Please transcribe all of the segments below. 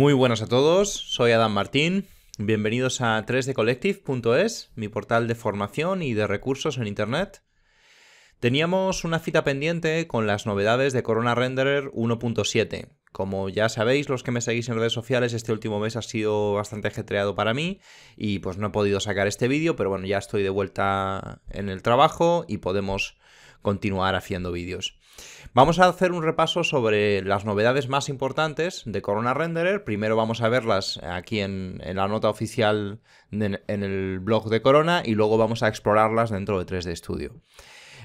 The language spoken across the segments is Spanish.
Muy buenas a todos, soy Adam Martín. Bienvenidos a 3dcollective.es, mi portal de formación y de recursos en Internet. Teníamos una cita pendiente con las novedades de Corona Renderer 1.7. Como ya sabéis, los que me seguís en redes sociales, este último mes ha sido bastante ajetreado para mí y pues no he podido sacar este vídeo, pero bueno, ya estoy de vuelta en el trabajo y podemos continuar haciendo vídeos. Vamos a hacer un repaso sobre las novedades más importantes de Corona Renderer. Primero vamos a verlas aquí en, la nota oficial en el blog de Corona y luego vamos a explorarlas dentro de 3D Studio.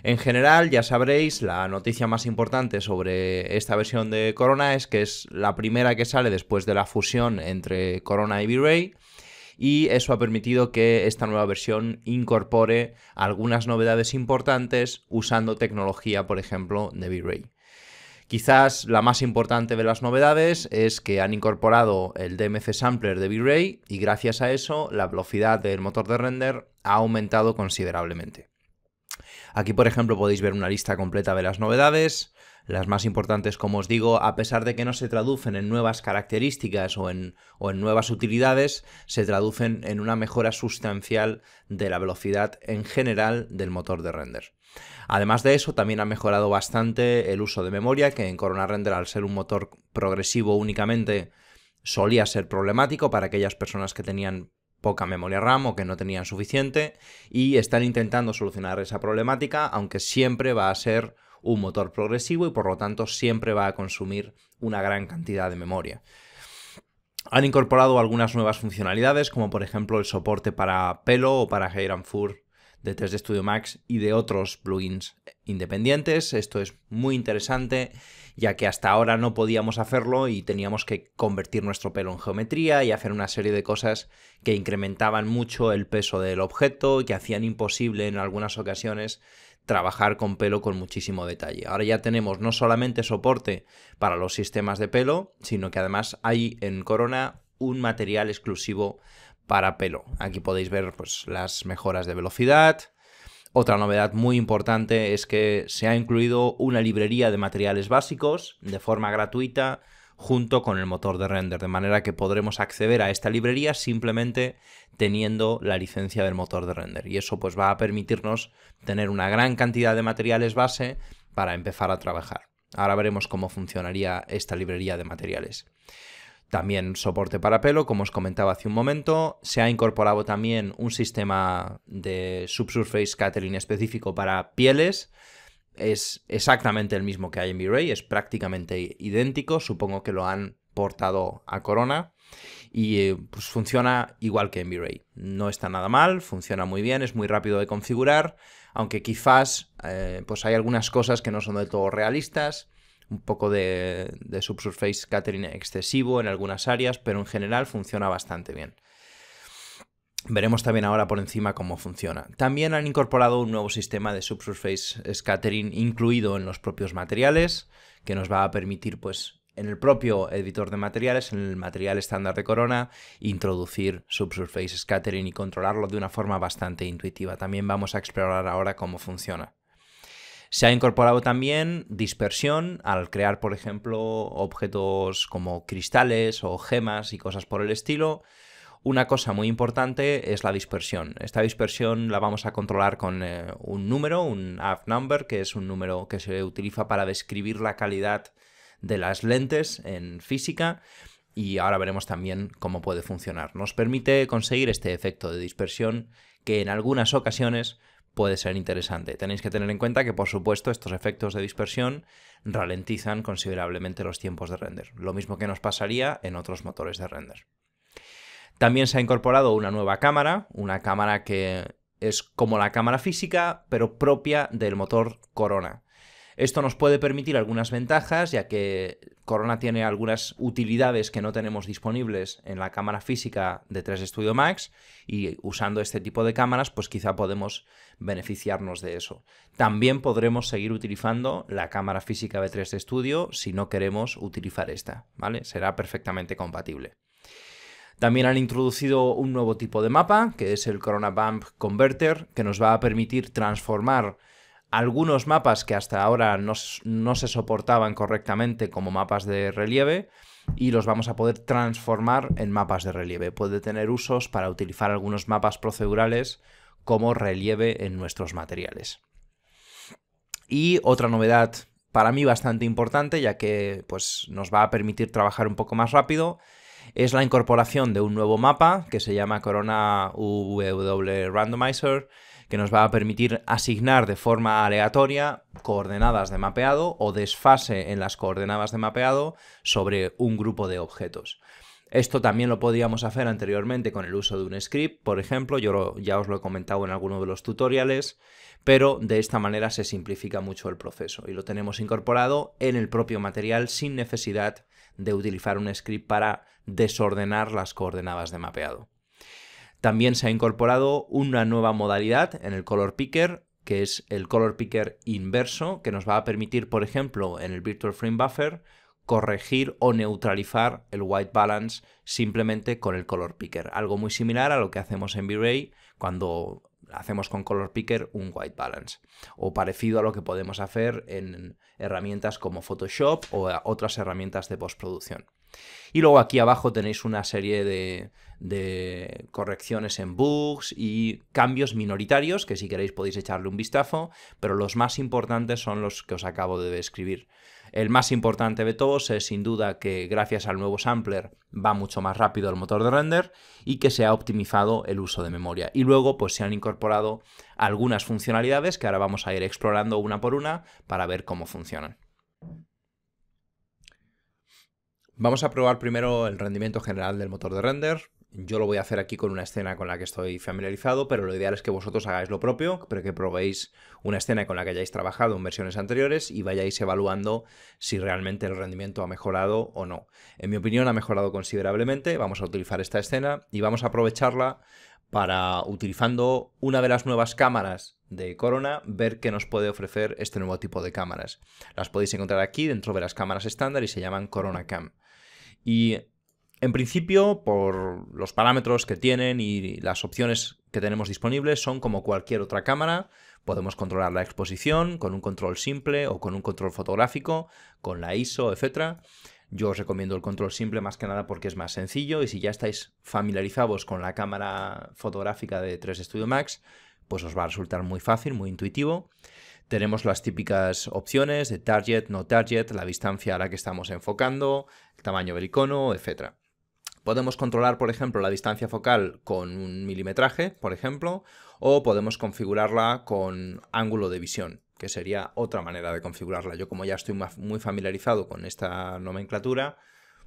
En general, ya sabréis, la noticia más importante sobre esta versión de Corona es que es la primera que sale después de la fusión entre Corona y V-Ray y eso ha permitido que esta nueva versión incorpore algunas novedades importantes usando tecnología, por ejemplo, de V-Ray. Quizás la más importante de las novedades es que han incorporado el DMC Sampler de V-Ray y gracias a eso la velocidad del motor de render ha aumentado considerablemente. Aquí, por ejemplo, podéis ver una lista completa de las novedades las más importantes, como os digo, a pesar de que no se traducen en nuevas características o en, o en nuevas utilidades, se traducen en una mejora sustancial de la velocidad en general del motor de render. Además de eso, también ha mejorado bastante el uso de memoria, que en Corona Render, al ser un motor progresivo únicamente, solía ser problemático para aquellas personas que tenían poca memoria RAM o que no tenían suficiente y están intentando solucionar esa problemática, aunque siempre va a ser un motor progresivo y por lo tanto siempre va a consumir una gran cantidad de memoria. Han incorporado algunas nuevas funcionalidades, como por ejemplo el soporte para Pelo o para hair and Fur de 3D Studio Max y de otros plugins independientes. Esto es muy interesante, ya que hasta ahora no podíamos hacerlo y teníamos que convertir nuestro pelo en geometría y hacer una serie de cosas que incrementaban mucho el peso del objeto y que hacían imposible en algunas ocasiones trabajar con pelo con muchísimo detalle. Ahora ya tenemos no solamente soporte para los sistemas de pelo, sino que además hay en Corona un material exclusivo para pelo. Aquí podéis ver pues, las mejoras de velocidad. Otra novedad muy importante es que se ha incluido una librería de materiales básicos de forma gratuita junto con el motor de render, de manera que podremos acceder a esta librería simplemente teniendo la licencia del motor de render. Y eso pues va a permitirnos tener una gran cantidad de materiales base para empezar a trabajar. Ahora veremos cómo funcionaría esta librería de materiales. También soporte para pelo, como os comentaba hace un momento. Se ha incorporado también un sistema de subsurface catering específico para pieles, es exactamente el mismo que hay en V-Ray, es prácticamente idéntico, supongo que lo han portado a Corona y eh, pues funciona igual que en V-Ray. No está nada mal, funciona muy bien, es muy rápido de configurar, aunque quizás eh, pues hay algunas cosas que no son del todo realistas, un poco de, de subsurface scattering excesivo en algunas áreas, pero en general funciona bastante bien. Veremos también ahora por encima cómo funciona. También han incorporado un nuevo sistema de subsurface scattering incluido en los propios materiales, que nos va a permitir, pues, en el propio editor de materiales, en el material estándar de Corona, introducir subsurface scattering y controlarlo de una forma bastante intuitiva. También vamos a explorar ahora cómo funciona. Se ha incorporado también dispersión al crear, por ejemplo, objetos como cristales o gemas y cosas por el estilo una cosa muy importante es la dispersión. Esta dispersión la vamos a controlar con eh, un número, un f number, que es un número que se utiliza para describir la calidad de las lentes en física y ahora veremos también cómo puede funcionar. Nos permite conseguir este efecto de dispersión que en algunas ocasiones puede ser interesante. Tenéis que tener en cuenta que, por supuesto, estos efectos de dispersión ralentizan considerablemente los tiempos de render, lo mismo que nos pasaría en otros motores de render. También se ha incorporado una nueva cámara, una cámara que es como la cámara física, pero propia del motor Corona. Esto nos puede permitir algunas ventajas, ya que Corona tiene algunas utilidades que no tenemos disponibles en la cámara física de 3 Studio Max y usando este tipo de cámaras pues quizá podemos beneficiarnos de eso. También podremos seguir utilizando la cámara física de 3 Studio si no queremos utilizar esta, ¿vale? Será perfectamente compatible. También han introducido un nuevo tipo de mapa, que es el Corona Bump Converter, que nos va a permitir transformar algunos mapas que hasta ahora no, se soportaban correctamente como mapas de relieve y los vamos a poder transformar en mapas de relieve. Puede tener usos para utilizar algunos mapas procedurales como relieve en nuestros materiales. Y otra novedad para mí bastante importante, ya que pues, nos va a permitir trabajar un poco más rápido, es la incorporación de un nuevo mapa que se llama Corona UW Randomizer, que nos va a permitir asignar de forma aleatoria coordenadas de mapeado o desfase en las coordenadas de mapeado sobre un grupo de objetos. Esto también lo podíamos hacer anteriormente con el uso de un script, por ejemplo, yo ya os lo he comentado en alguno de los tutoriales, pero de esta manera se simplifica mucho el proceso y lo tenemos incorporado en el propio material sin necesidad de utilizar un script para desordenar las coordenadas de mapeado. También se ha incorporado una nueva modalidad en el Color Picker, que es el Color Picker inverso, que nos va a permitir, por ejemplo, en el Virtual Frame Buffer, corregir o neutralizar el white balance simplemente con el color picker. Algo muy similar a lo que hacemos en V-Ray cuando hacemos con color picker un white balance. O parecido a lo que podemos hacer en herramientas como Photoshop o otras herramientas de postproducción. Y luego aquí abajo tenéis una serie de, correcciones en bugs y cambios minoritarios que si queréis podéis echarle un vistazo, pero los más importantes son los que os acabo de describir. El más importante de todos es sin duda que gracias al nuevo sampler va mucho más rápido el motor de render y que se ha optimizado el uso de memoria. Y luego pues se han incorporado algunas funcionalidades que ahora vamos a ir explorando una por una para ver cómo funcionan. Vamos a probar primero el rendimiento general del motor de render. Yo lo voy a hacer aquí con una escena con la que estoy familiarizado, pero lo ideal es que vosotros hagáis lo propio, pero que probéis una escena con la que hayáis trabajado en versiones anteriores y vayáis evaluando si realmente el rendimiento ha mejorado o no. En mi opinión ha mejorado considerablemente, vamos a utilizar esta escena y vamos a aprovecharla para, utilizando una de las nuevas cámaras de Corona, ver qué nos puede ofrecer este nuevo tipo de cámaras. Las podéis encontrar aquí dentro de las cámaras estándar y se llaman Corona Cam. Y en principio, por los parámetros que tienen y las opciones que tenemos disponibles, son como cualquier otra cámara. Podemos controlar la exposición con un control simple o con un control fotográfico, con la ISO, etc. Yo os recomiendo el control simple más que nada porque es más sencillo y si ya estáis familiarizados con la cámara fotográfica de 3 Studio Max, pues os va a resultar muy fácil, muy intuitivo. Tenemos las típicas opciones de target, no target, la distancia a la que estamos enfocando, el tamaño del icono, etcétera. Podemos controlar, por ejemplo, la distancia focal con un milimetraje, por ejemplo, o podemos configurarla con ángulo de visión, que sería otra manera de configurarla. Yo como ya estoy muy familiarizado con esta nomenclatura,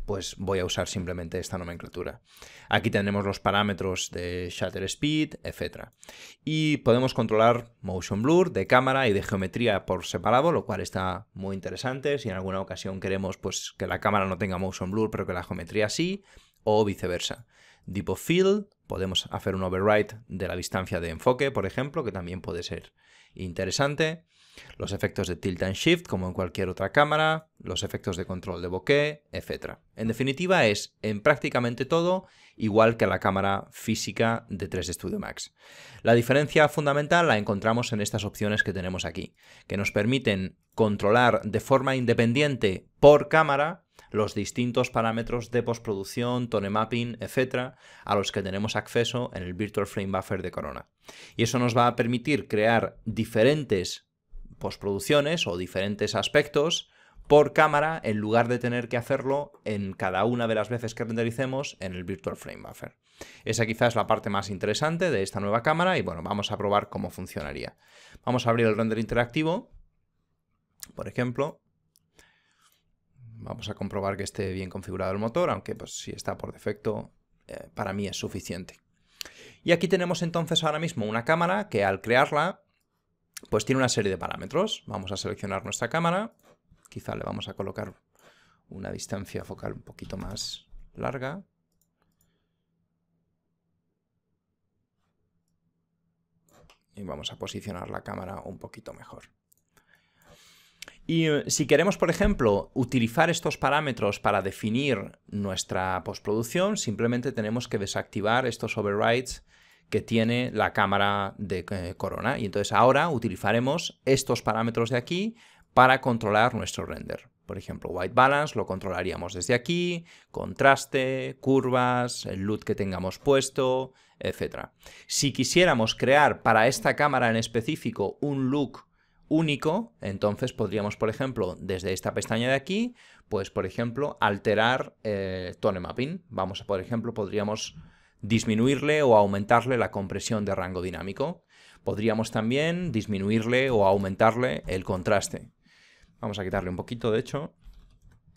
pues voy a usar simplemente esta nomenclatura. Aquí tenemos los parámetros de shutter speed, etc. Y podemos controlar motion blur de cámara y de geometría por separado, lo cual está muy interesante. Si en alguna ocasión queremos pues, que la cámara no tenga motion blur, pero que la geometría sí, o viceversa. Tipo field, podemos hacer un override de la distancia de enfoque, por ejemplo, que también puede ser interesante. Los efectos de tilt and shift, como en cualquier otra cámara, los efectos de control de bokeh, etc. En definitiva, es en prácticamente todo igual que la cámara física de 3D Studio Max. La diferencia fundamental la encontramos en estas opciones que tenemos aquí, que nos permiten controlar de forma independiente por cámara los distintos parámetros de postproducción, tone mapping, etcétera, a los que tenemos acceso en el Virtual Frame Buffer de Corona. Y eso nos va a permitir crear diferentes postproducciones o diferentes aspectos por cámara en lugar de tener que hacerlo en cada una de las veces que rendericemos en el Virtual Frame Buffer. Esa quizás es la parte más interesante de esta nueva cámara y bueno, vamos a probar cómo funcionaría. Vamos a abrir el render interactivo, por ejemplo, Vamos a comprobar que esté bien configurado el motor, aunque pues, si está por defecto, eh, para mí es suficiente. Y aquí tenemos entonces ahora mismo una cámara que al crearla, pues tiene una serie de parámetros. Vamos a seleccionar nuestra cámara, quizá le vamos a colocar una distancia focal un poquito más larga. Y vamos a posicionar la cámara un poquito mejor. Y eh, si queremos, por ejemplo, utilizar estos parámetros para definir nuestra postproducción, simplemente tenemos que desactivar estos overrides que tiene la cámara de eh, corona. Y entonces ahora utilizaremos estos parámetros de aquí para controlar nuestro render. Por ejemplo, white balance lo controlaríamos desde aquí, contraste, curvas, el look que tengamos puesto, etc. Si quisiéramos crear para esta cámara en específico un look único, entonces podríamos, por ejemplo, desde esta pestaña de aquí, pues, por ejemplo, alterar el eh, tone mapping. Vamos, a, por ejemplo, podríamos disminuirle o aumentarle la compresión de rango dinámico. Podríamos también disminuirle o aumentarle el contraste. Vamos a quitarle un poquito, de hecho.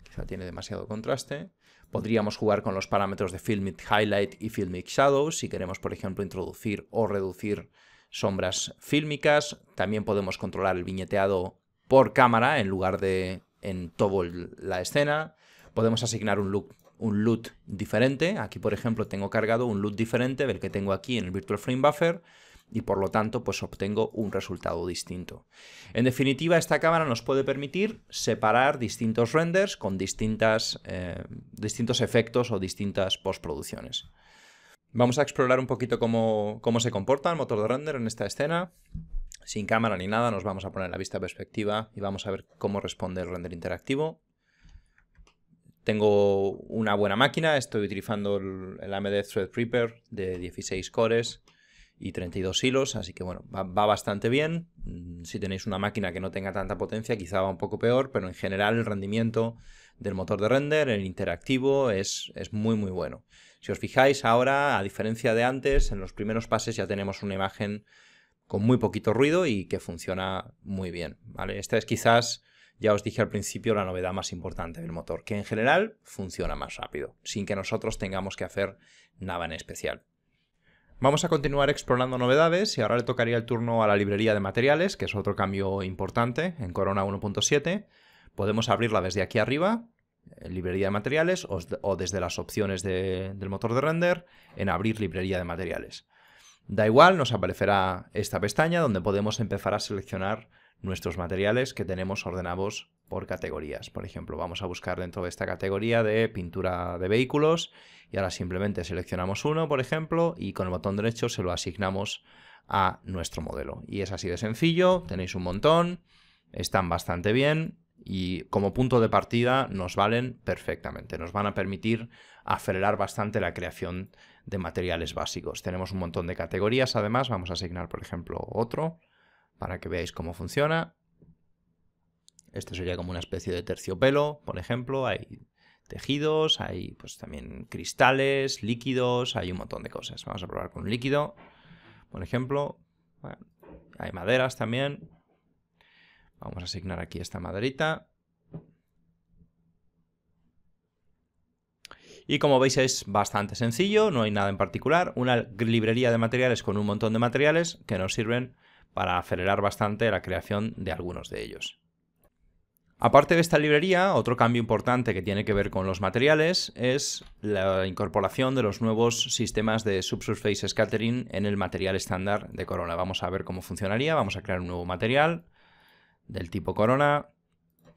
Quizá tiene demasiado contraste. Podríamos jugar con los parámetros de Filmic Highlight y Filmic Shadow si queremos, por ejemplo, introducir o reducir sombras fílmicas, también podemos controlar el viñeteado por cámara en lugar de en todo la escena, podemos asignar un look un loot diferente. Aquí, por ejemplo, tengo cargado un loot diferente del que tengo aquí en el Virtual Frame Buffer y por lo tanto pues obtengo un resultado distinto. En definitiva, esta cámara nos puede permitir separar distintos renders con eh, distintos efectos o distintas postproducciones. Vamos a explorar un poquito cómo, se comporta el motor de render en esta escena. Sin cámara ni nada, nos vamos a poner la vista perspectiva y vamos a ver cómo responde el render interactivo. Tengo una buena máquina, estoy utilizando el AMD Threadripper de 16 cores y 32 hilos, así que bueno, va, bastante bien. Mm, si tenéis una máquina que no tenga tanta potencia, quizá va un poco peor, pero en general el rendimiento del motor de render, el interactivo, es, es muy muy bueno. Si os fijáis ahora, a diferencia de antes, en los primeros pases ya tenemos una imagen con muy poquito ruido y que funciona muy bien. ¿vale? Esta es quizás, ya os dije al principio, la novedad más importante del motor, que en general funciona más rápido, sin que nosotros tengamos que hacer nada en especial. Vamos a continuar explorando novedades y ahora le tocaría el turno a la librería de materiales, que es otro cambio importante en Corona 1.7. Podemos abrirla desde aquí arriba, librería de materiales, o, desde las opciones del motor de render, en abrir librería de materiales. Da igual, nos aparecerá esta pestaña donde podemos empezar a seleccionar nuestros materiales que tenemos ordenados por categorías. Por ejemplo, vamos a buscar dentro de esta categoría de pintura de vehículos y ahora simplemente seleccionamos uno, por ejemplo, y con el botón derecho se lo asignamos a nuestro modelo. Y es así de sencillo, tenéis un montón, están bastante bien y como punto de partida nos valen perfectamente. Nos van a permitir acelerar bastante la creación de materiales básicos. Tenemos un montón de categorías, además vamos a asignar, por ejemplo, otro para que veáis cómo funciona. Esto sería como una especie de terciopelo, por ejemplo. Hay tejidos, hay pues también cristales, líquidos, hay un montón de cosas. Vamos a probar con líquido, por ejemplo. hay maderas también. Vamos a asignar aquí esta maderita. Y como veis es bastante sencillo, no hay nada en particular. Una librería de materiales con un montón de materiales que nos sirven para acelerar bastante la creación de algunos de ellos. Aparte de esta librería, otro cambio importante que tiene que ver con los materiales es la incorporación de los nuevos sistemas de subsurface scattering en el material estándar de Corona. Vamos a ver cómo funcionaría, vamos a crear un nuevo material del tipo Corona,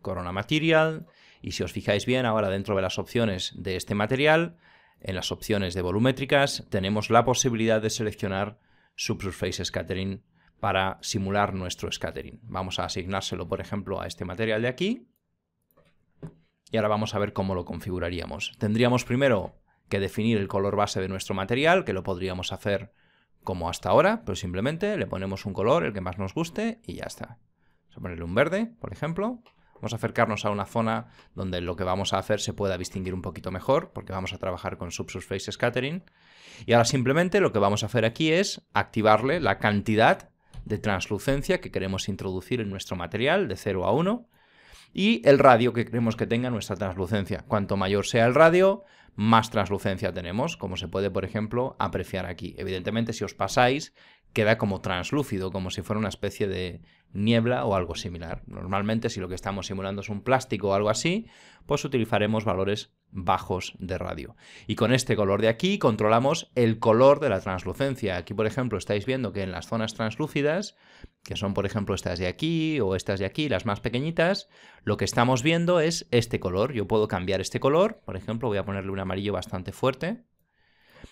Corona Material, y si os fijáis bien ahora dentro de las opciones de este material, en las opciones de volumétricas, tenemos la posibilidad de seleccionar subsurface scattering para simular nuestro scattering. Vamos a asignárselo, por ejemplo, a este material de aquí. Y ahora vamos a ver cómo lo configuraríamos. Tendríamos primero que definir el color base de nuestro material, que lo podríamos hacer como hasta ahora, pero simplemente le ponemos un color, el que más nos guste, y ya está. Vamos a ponerle un verde, por ejemplo. Vamos a acercarnos a una zona donde lo que vamos a hacer se pueda distinguir un poquito mejor, porque vamos a trabajar con Subsurface Scattering. Y ahora simplemente lo que vamos a hacer aquí es activarle la cantidad de translucencia que queremos introducir en nuestro material de 0 a 1 y el radio que queremos que tenga nuestra translucencia. Cuanto mayor sea el radio, más translucencia tenemos, como se puede, por ejemplo, apreciar aquí. Evidentemente, si os pasáis, queda como translúcido, como si fuera una especie de niebla o algo similar. Normalmente si lo que estamos simulando es un plástico o algo así, pues utilizaremos valores bajos de radio. Y con este color de aquí controlamos el color de la translucencia. Aquí, por ejemplo, estáis viendo que en las zonas translúcidas, que son, por ejemplo, estas de aquí o estas de aquí, las más pequeñitas, lo que estamos viendo es este color. Yo puedo cambiar este color, por ejemplo, voy a ponerle un amarillo bastante fuerte,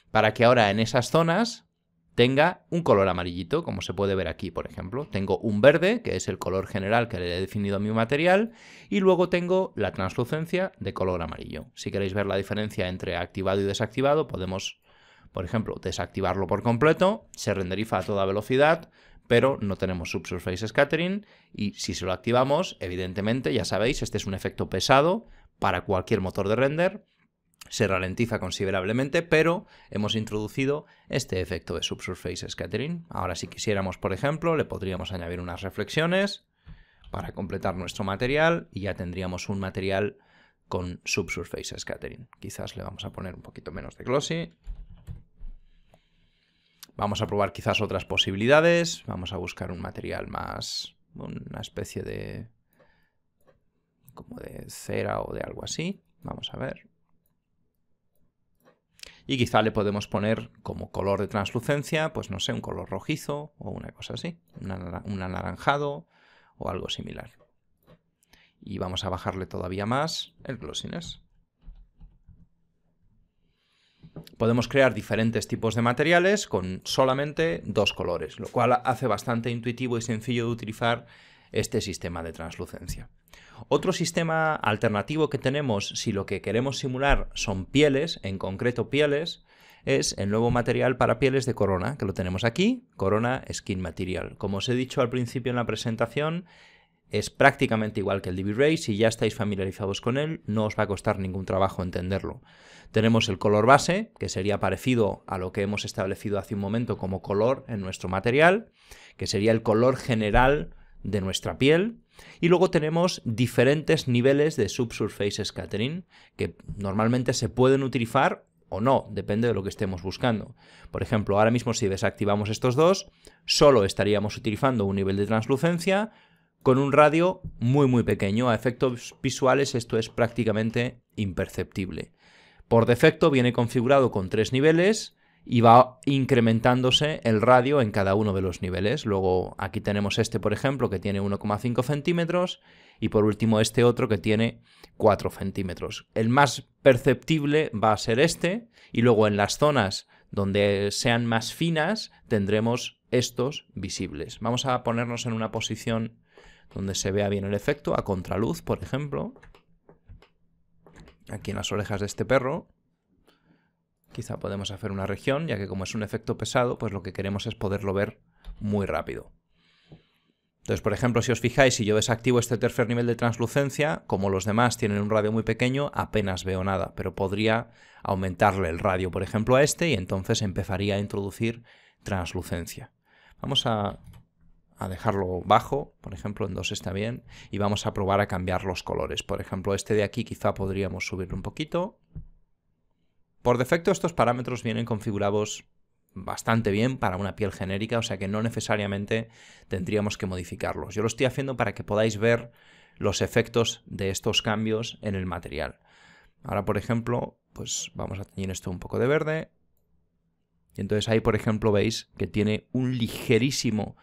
para que ahora en esas zonas tenga un color amarillito, como se puede ver aquí, por ejemplo. Tengo un verde, que es el color general que le he definido a mi material, y luego tengo la translucencia de color amarillo. Si queréis ver la diferencia entre activado y desactivado, podemos, por ejemplo, desactivarlo por completo, se renderiza a toda velocidad, pero no tenemos subsurface scattering, y si se lo activamos, evidentemente, ya sabéis, este es un efecto pesado para cualquier motor de render, se ralentiza considerablemente, pero hemos introducido este efecto de subsurface scattering. Ahora si quisiéramos, por ejemplo, le podríamos añadir unas reflexiones para completar nuestro material y ya tendríamos un material con subsurface scattering. Quizás le vamos a poner un poquito menos de glossy. Vamos a probar quizás otras posibilidades. Vamos a buscar un material más... una especie de... como de cera o de algo así. Vamos a ver y quizá le podemos poner como color de translucencia, pues no sé, un color rojizo o una cosa así, un anaranjado o algo similar. Y vamos a bajarle todavía más el glossiness. Podemos crear diferentes tipos de materiales con solamente dos colores, lo cual hace bastante intuitivo y sencillo de utilizar este sistema de translucencia. Otro sistema alternativo que tenemos si lo que queremos simular son pieles, en concreto pieles, es el nuevo material para pieles de Corona, que lo tenemos aquí, Corona Skin Material. Como os he dicho al principio en la presentación, es prácticamente igual que el DB-Ray, si ya estáis familiarizados con él, no os va a costar ningún trabajo entenderlo. Tenemos el color base, que sería parecido a lo que hemos establecido hace un momento como color en nuestro material, que sería el color general de nuestra piel. Y luego tenemos diferentes niveles de subsurface scattering que normalmente se pueden utilizar o no, depende de lo que estemos buscando. Por ejemplo, ahora mismo si desactivamos estos dos, solo estaríamos utilizando un nivel de translucencia con un radio muy muy pequeño. A efectos visuales esto es prácticamente imperceptible. Por defecto viene configurado con tres niveles, y va incrementándose el radio en cada uno de los niveles. Luego aquí tenemos este, por ejemplo, que tiene 1,5 centímetros y por último este otro que tiene 4 centímetros. El más perceptible va a ser este y luego en las zonas donde sean más finas tendremos estos visibles. Vamos a ponernos en una posición donde se vea bien el efecto, a contraluz, por ejemplo, aquí en las orejas de este perro. Quizá podemos hacer una región, ya que como es un efecto pesado, pues lo que queremos es poderlo ver muy rápido. Entonces, por ejemplo, si os fijáis, si yo desactivo este tercer nivel de translucencia, como los demás tienen un radio muy pequeño, apenas veo nada, pero podría aumentarle el radio, por ejemplo, a este y entonces empezaría a introducir translucencia. Vamos a, dejarlo bajo, por ejemplo, en 2 está bien, y vamos a probar a cambiar los colores. Por ejemplo, este de aquí quizá podríamos subirlo un poquito, por defecto estos parámetros vienen configurados bastante bien para una piel genérica, o sea que no necesariamente tendríamos que modificarlos. Yo lo estoy haciendo para que podáis ver los efectos de estos cambios en el material. Ahora, por ejemplo, pues vamos a teñir esto un poco de verde. Y entonces ahí, por ejemplo, veis que tiene un ligerísimo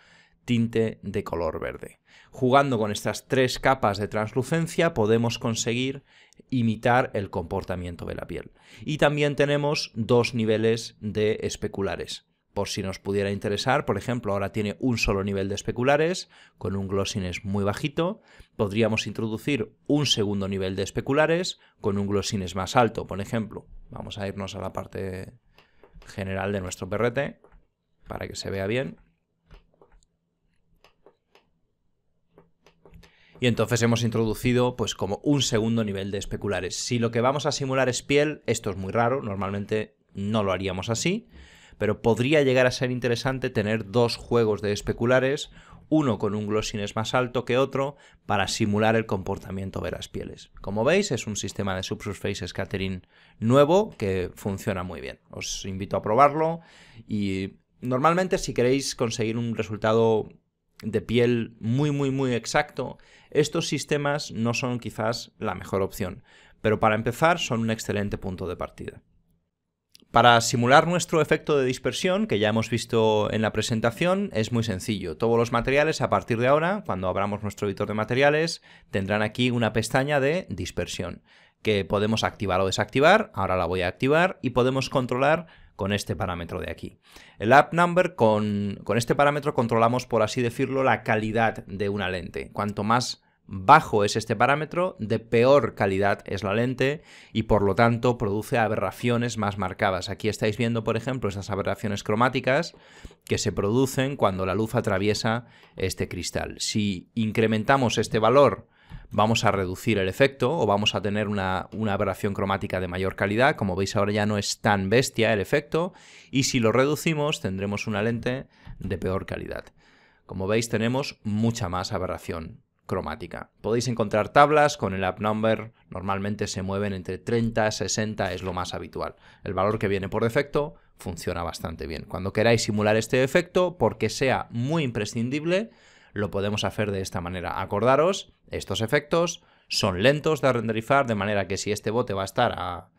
tinte de color verde. Jugando con estas tres capas de translucencia podemos conseguir imitar el comportamiento de la piel. Y también tenemos dos niveles de especulares. Por si nos pudiera interesar, por ejemplo, ahora tiene un solo nivel de especulares, con un glossiness muy bajito. Podríamos introducir un segundo nivel de especulares con un glossiness más alto, por ejemplo. Vamos a irnos a la parte general de nuestro perrete para que se vea bien. y entonces hemos introducido pues como un segundo nivel de especulares. Si lo que vamos a simular es piel, esto es muy raro, normalmente no lo haríamos así, pero podría llegar a ser interesante tener dos juegos de especulares, uno con un glossiness más alto que otro, para simular el comportamiento de las pieles. Como veis, es un sistema de subsurface scattering nuevo que funciona muy bien. Os invito a probarlo y normalmente si queréis conseguir un resultado de piel muy, muy, muy exacto, estos sistemas no son quizás la mejor opción, pero para empezar son un excelente punto de partida. Para simular nuestro efecto de dispersión, que ya hemos visto en la presentación, es muy sencillo. Todos los materiales a partir de ahora, cuando abramos nuestro editor de materiales, tendrán aquí una pestaña de dispersión, que podemos activar o desactivar, ahora la voy a activar, y podemos controlar con este parámetro de aquí. El app number, con, con este parámetro controlamos, por así decirlo, la calidad de una lente. Cuanto más bajo es este parámetro, de peor calidad es la lente y por lo tanto produce aberraciones más marcadas. Aquí estáis viendo, por ejemplo, esas aberraciones cromáticas que se producen cuando la luz atraviesa este cristal. Si incrementamos este valor vamos a reducir el efecto o vamos a tener una, aberración cromática de mayor calidad. Como veis ahora ya no es tan bestia el efecto y si lo reducimos tendremos una lente de peor calidad. Como veis tenemos mucha más aberración cromática. Podéis encontrar tablas con el app number, normalmente se mueven entre 30 y 60 es lo más habitual. El valor que viene por defecto funciona bastante bien. Cuando queráis simular este efecto, porque sea muy imprescindible, lo podemos hacer de esta manera. Acordaros estos efectos son lentos de renderizar, de manera que si este bote va a estar a,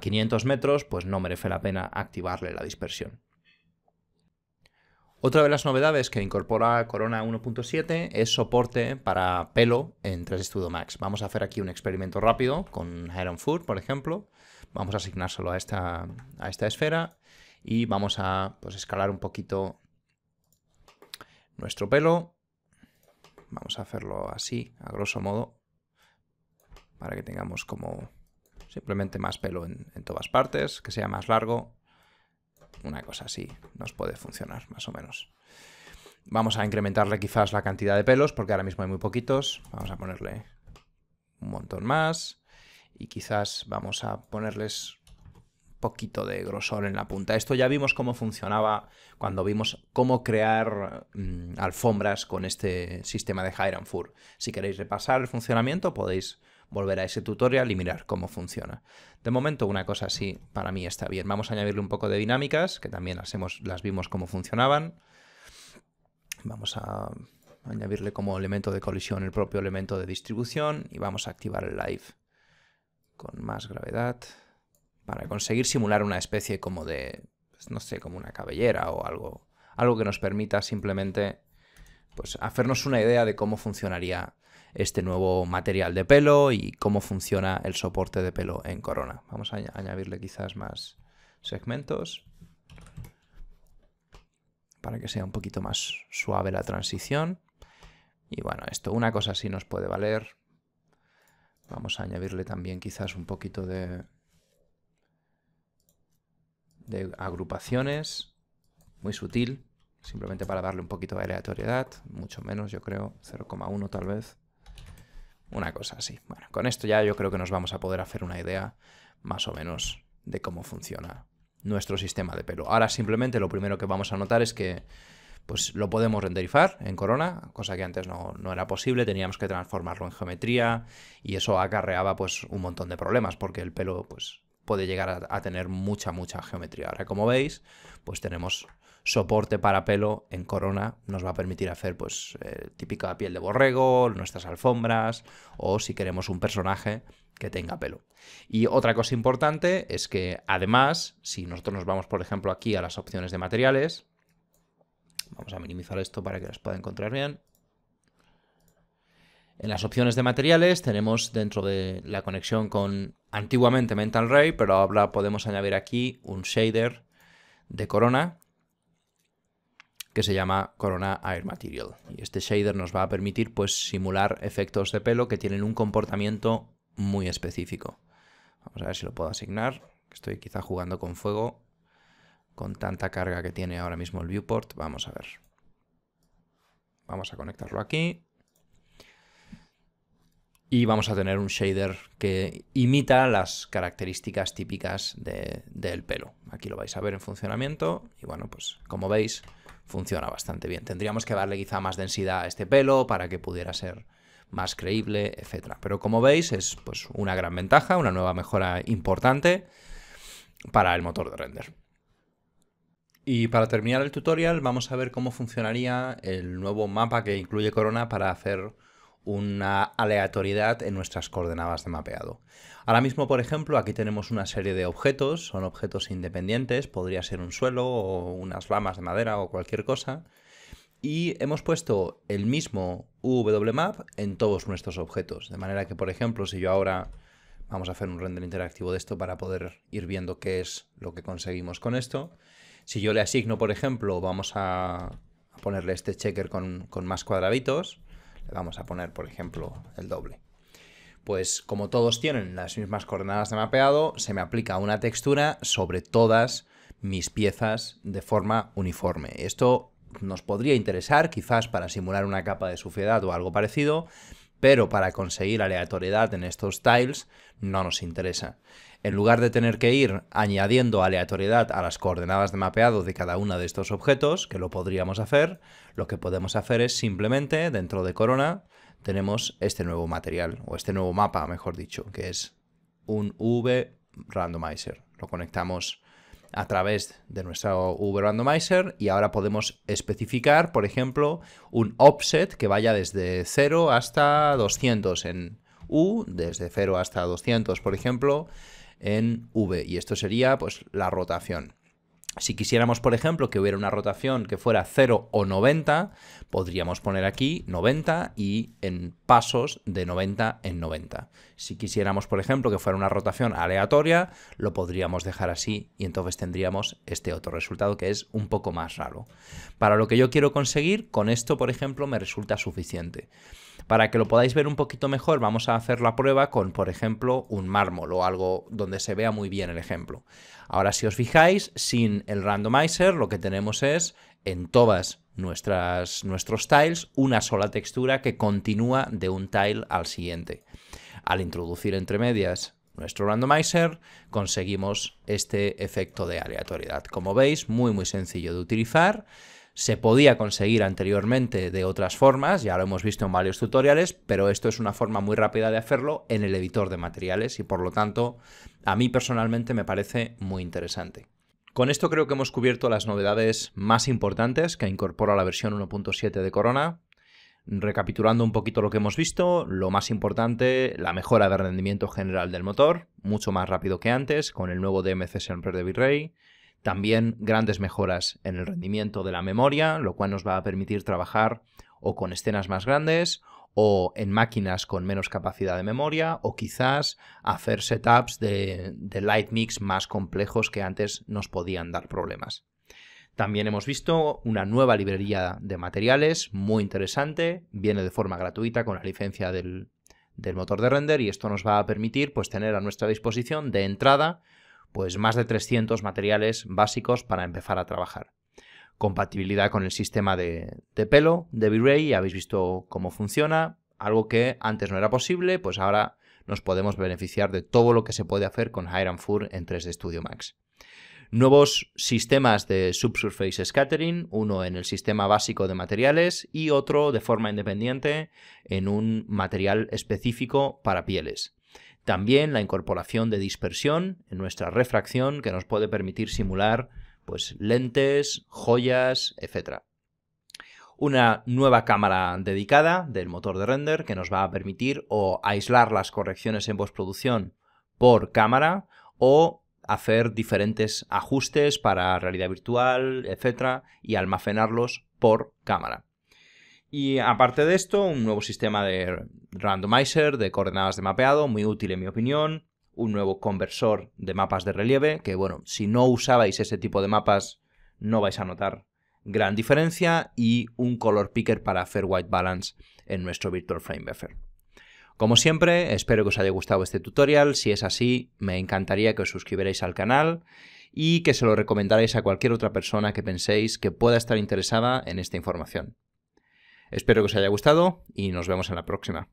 500 metros, pues no merece la pena activarle la dispersión. Otra de las novedades que incorpora Corona 1.7 es soporte para pelo en 3 Studio Max. Vamos a hacer aquí un experimento rápido con Iron Food, por ejemplo. Vamos a asignárselo a esta, a esta esfera y vamos a pues, escalar un poquito nuestro pelo Vamos a hacerlo así, a grosso modo, para que tengamos como simplemente más pelo en, todas partes, que sea más largo. Una cosa así nos puede funcionar, más o menos. Vamos a incrementarle quizás la cantidad de pelos, porque ahora mismo hay muy poquitos. Vamos a ponerle un montón más. Y quizás vamos a ponerles poquito de grosor en la punta. Esto ya vimos cómo funcionaba cuando vimos cómo crear mm, alfombras con este sistema de Hiram Fur. Si queréis repasar el funcionamiento podéis volver a ese tutorial y mirar cómo funciona. De momento una cosa así para mí está bien. Vamos a añadirle un poco de dinámicas, que también las, las vimos cómo funcionaban. Vamos a añadirle como elemento de colisión el propio elemento de distribución y vamos a activar el live con más gravedad para conseguir simular una especie como de, pues, no sé, como una cabellera o algo, algo que nos permita simplemente pues, hacernos una idea de cómo funcionaría este nuevo material de pelo y cómo funciona el soporte de pelo en Corona. Vamos a añadirle quizás más segmentos para que sea un poquito más suave la transición. Y bueno, esto, una cosa así nos puede valer. Vamos a añadirle también quizás un poquito de de agrupaciones, muy sutil, simplemente para darle un poquito de aleatoriedad, mucho menos yo creo, 0,1 tal vez, una cosa así. Bueno, con esto ya yo creo que nos vamos a poder hacer una idea más o menos de cómo funciona nuestro sistema de pelo. Ahora simplemente lo primero que vamos a notar es que pues lo podemos renderizar en Corona, cosa que antes no, era posible, teníamos que transformarlo en geometría y eso acarreaba pues un montón de problemas porque el pelo pues puede llegar a, tener mucha, mucha geometría. Ahora, como veis, pues tenemos soporte para pelo en corona nos va a permitir hacer pues eh, típica piel de borrego, nuestras alfombras o si queremos un personaje que tenga pelo. Y otra cosa importante es que además, si nosotros nos vamos por ejemplo aquí a las opciones de materiales, vamos a minimizar esto para que las pueda encontrar bien, en las opciones de materiales tenemos dentro de la conexión con antiguamente Mental Ray, pero ahora podemos añadir aquí un shader de corona que se llama Corona Air Material. Y este shader nos va a permitir pues, simular efectos de pelo que tienen un comportamiento muy específico. Vamos a ver si lo puedo asignar. Estoy quizá jugando con fuego con tanta carga que tiene ahora mismo el viewport. Vamos a ver. Vamos a conectarlo aquí y vamos a tener un shader que imita las características típicas del pelo. Aquí lo vais a ver en funcionamiento y bueno, pues como veis funciona bastante bien. Tendríamos que darle quizá más densidad a este pelo para que pudiera ser más creíble, etc. Pero como veis es pues, una gran ventaja, una nueva mejora importante para el motor de render. Y para terminar el tutorial vamos a ver cómo funcionaría el nuevo mapa que incluye Corona para hacer una aleatoriedad en nuestras coordenadas de mapeado. Ahora mismo, por ejemplo, aquí tenemos una serie de objetos, son objetos independientes, podría ser un suelo o unas ramas de madera o cualquier cosa, y hemos puesto el mismo wmap en todos nuestros objetos, de manera que, por ejemplo, si yo ahora vamos a hacer un render interactivo de esto para poder ir viendo qué es lo que conseguimos con esto, si yo le asigno, por ejemplo, vamos a ponerle este checker con, con más cuadraditos, vamos a poner por ejemplo el doble. Pues como todos tienen las mismas coordenadas de mapeado, se me aplica una textura sobre todas mis piezas de forma uniforme. Esto nos podría interesar quizás para simular una capa de suciedad o algo parecido, pero para conseguir aleatoriedad en estos tiles no nos interesa. En lugar de tener que ir añadiendo aleatoriedad a las coordenadas de mapeado de cada uno de estos objetos, que lo podríamos hacer, lo que podemos hacer es simplemente, dentro de Corona, tenemos este nuevo material, o este nuevo mapa, mejor dicho, que es un V randomizer. Lo conectamos a través de nuestro V-Randomizer y ahora podemos especificar, por ejemplo, un offset que vaya desde 0 hasta 200 en U, desde 0 hasta 200, por ejemplo, en V. Y esto sería pues la rotación. Si quisiéramos, por ejemplo, que hubiera una rotación que fuera 0 o 90, podríamos poner aquí 90 y en pasos de 90 en 90. Si quisiéramos, por ejemplo, que fuera una rotación aleatoria, lo podríamos dejar así y entonces tendríamos este otro resultado que es un poco más raro. Para lo que yo quiero conseguir, con esto, por ejemplo, me resulta suficiente. Para que lo podáis ver un poquito mejor, vamos a hacer la prueba con, por ejemplo, un mármol o algo donde se vea muy bien el ejemplo. Ahora, si os fijáis, sin el randomizer, lo que tenemos es en todas nuestras, nuestros tiles una sola textura que continúa de un tile al siguiente. Al introducir entre medias nuestro randomizer, conseguimos este efecto de aleatoriedad. Como veis, muy muy sencillo de utilizar se podía conseguir anteriormente de otras formas, ya lo hemos visto en varios tutoriales, pero esto es una forma muy rápida de hacerlo en el editor de materiales y por lo tanto a mí personalmente me parece muy interesante. Con esto creo que hemos cubierto las novedades más importantes que incorpora la versión 1.7 de Corona. Recapitulando un poquito lo que hemos visto, lo más importante, la mejora de rendimiento general del motor, mucho más rápido que antes, con el nuevo DMC siempre de Virrey, también grandes mejoras en el rendimiento de la memoria, lo cual nos va a permitir trabajar o con escenas más grandes o en máquinas con menos capacidad de memoria o quizás hacer setups de, light mix más complejos que antes nos podían dar problemas. También hemos visto una nueva librería de materiales muy interesante, viene de forma gratuita con la licencia del, del motor de render y esto nos va a permitir pues, tener a nuestra disposición de entrada pues más de 300 materiales básicos para empezar a trabajar. Compatibilidad con el sistema de, pelo de V-Ray, ya habéis visto cómo funciona, algo que antes no era posible, pues ahora nos podemos beneficiar de todo lo que se puede hacer con Hiram Fur en 3D Studio Max. Nuevos sistemas de subsurface scattering, uno en el sistema básico de materiales y otro de forma independiente en un material específico para pieles. También la incorporación de dispersión en nuestra refracción que nos puede permitir simular pues, lentes, joyas, etc. Una nueva cámara dedicada del motor de render que nos va a permitir o aislar las correcciones en postproducción por cámara o hacer diferentes ajustes para realidad virtual, etc. y almacenarlos por cámara. Y aparte de esto, un nuevo sistema de randomizer, de coordenadas de mapeado, muy útil en mi opinión, un nuevo conversor de mapas de relieve, que bueno, si no usabais ese tipo de mapas no vais a notar gran diferencia, y un color picker para Fair White Balance en nuestro Virtual Frame Buffer. Como siempre, espero que os haya gustado este tutorial, si es así, me encantaría que os suscribierais al canal y que se lo recomendarais a cualquier otra persona que penséis que pueda estar interesada en esta información. Espero que os haya gustado y nos vemos en la próxima.